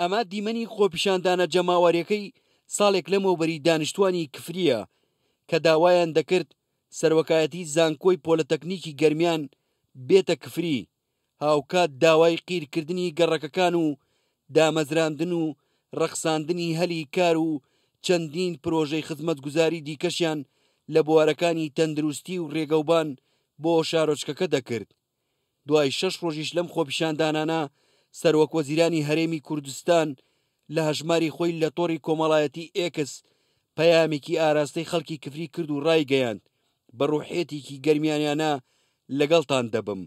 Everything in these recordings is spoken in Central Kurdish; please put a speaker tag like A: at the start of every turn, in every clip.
A: ئەمە دیمەنی خۆپیشاندانە جەماوارەکەی ساڵێک لەمەوبەری دانیشتوانی کفریە کە داوایان دەکرد سەرۆکایەتی زانکۆی پۆلەتەکنیکی گەرمیان بێتە کفری هاوکات داوای قیرکردنی گەڕەکەکان و دامەزراندن و ڕەخساندنی هەلی کار و چەندین پرۆژەی خزمەت گوزاری دیکەشیان لە بوارەکانی تەندروستی و ڕێگەوبان بۆ شارۆچکەکە دەکرد دوای شەش ڕۆژیش لەم خۆپیشاندانانە سەرۆک وەزیرانی هەرێمی کوردستان لە هەژماری خۆی لە تۆری کۆمەڵایەتی ئێکس پەیامێکی ئاراستەی خەڵکی کفری کرد و ڕایگەیاند بە ڕوحێتێکی گەرمیانیانە لەگەڵتان دەبم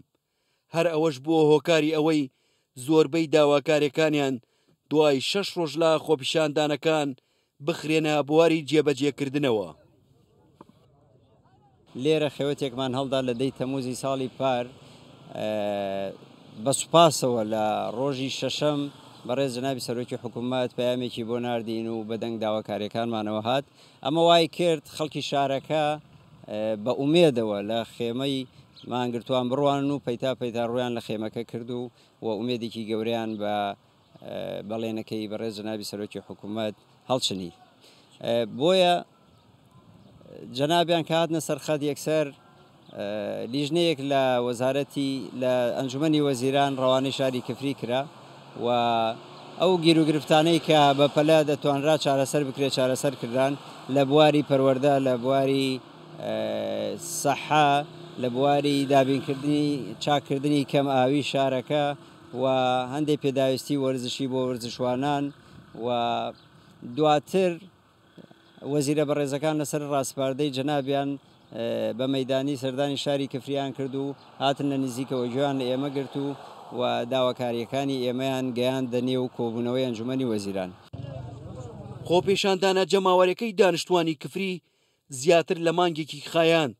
A: هەر ئەوەش بووە هۆکاری ئەوەی زۆربەی داواکارەکانیان دوای شەش ڕۆژ لە خۆپیشاندانەکان بخرێنە بواری جێبەجێکردنەوە
B: لێرە خەوەتێکمان هەڵدا لە دەی تەموزی ساڵی پار بە سوپاسەوە لە ڕۆژی شەشەم بەڕێز جنابی سەرۆکی حکوومەت پامێکی بۆ نردین و بەدەنگ داواکاریەکانمانەوە هات ئەمە وای کرد خەڵکی شارەکە بە ئومێدەوە لە خێمەی مانگرتوان بڕوان و پەیتا پەیتا ڕویان لە خێمەکە کرد و و ئومێدێکی گەوریان بە بەڵێنەکەی بەڕێز جنابی سەرۆکی حکوومەت هەڵچنی بۆیە جەنابیان کاتنە سەرخەت یەکسەر لیژنەیەک لە وەزارەتی لە ئەنجومی وەزیران ڕەوانەی شاری کەفری کرا و ئەو گیرروگرفتانەی کە بە پەلا دەتوانرا چارەسەر بکرێت چارەسەر کردان لە بواری پەروەەردە لە بواری سەحا لە بواری دابینکردنی چاکردنی کەم ئاوی شارەکە و هەندێک پێداویستی وەرزشی بۆ وەرزشوانان و دواتر وەزیرە بەڕێزەکان لەسەر ڕاستپاردەی جەنابیان بە مەدانی سەردانی شاری کەفریان کرد و هاتن لە نزیکەوە جوان لە ئێمە گرت و و داواکاریەکانی ئێمەیان گەیان دەنێو کۆبوونەوەی ئەنجومی وەزیران. خۆپیشاندانە جەماوەرەکەی
A: دانیشتوانی کفری زیاتر لە مانگێکی خایان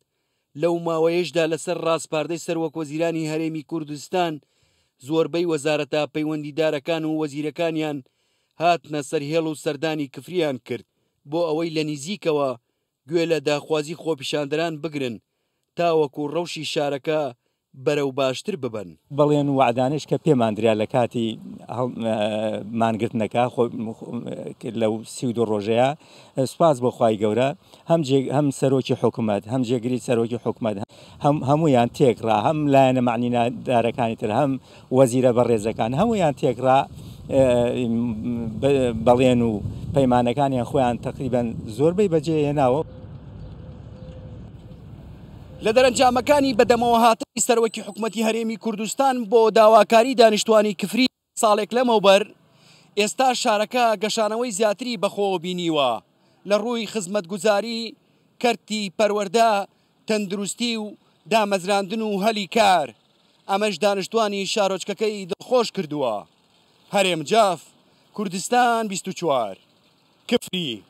A: لەو ماوەیەشدا لەسەر ڕاستپاردەی سەرۆکۆزیرانی هەرێمی کوردستان زۆربەی وەزارەتە پەیوەندیدارەکان و وەزیرەکانیان هاتنە سەرهێڵ و سەردانی کفریان کرد بۆ ئەوەی لە نزیکەوە گوێ لە داخوازی خۆپیشاندران بگرن تاوەکو ڕەوشی شارەکە بەرەو باشتر ببن
C: بەڵێن وعدانش کە پێماندریا لە کاتی مانگرتنەکە لە سیود و ڕۆژەیە سپاس بۆخوای گەورە هەم سەرۆکی حکوومەت هەم جێگری سەرۆکی حکوومەت هەم هەمویان تێکرا هەم لایەنە معنینادارەکانی تر هەم وەزیرە بە ڕێزەکان هەمویان تێکرا بەڵێن و پەیمانەکانیان خۆیان تقریبان زۆربەی بەجێ هێناوە لە دەرەنجامەکانی بەدەمەوە
A: هاتی سەرۆکی حکوومەتتی هەرێمی کوردستان بۆ داواکاری دانیشتوانی کفری ساڵێک لەمەوبەر ئێستا شارەکە گەشانەوەی زیاتری بەخۆ بینیوە لە ڕووی خزمەت گوزاری کەرتی پەروەەردە تەندروستی و دامەزراندن و هەلی کار ئەمەش دانیشتوانی شارۆچکەکەی دڵخۆش کردووە هەرێم جاف کوردستان 24 کفری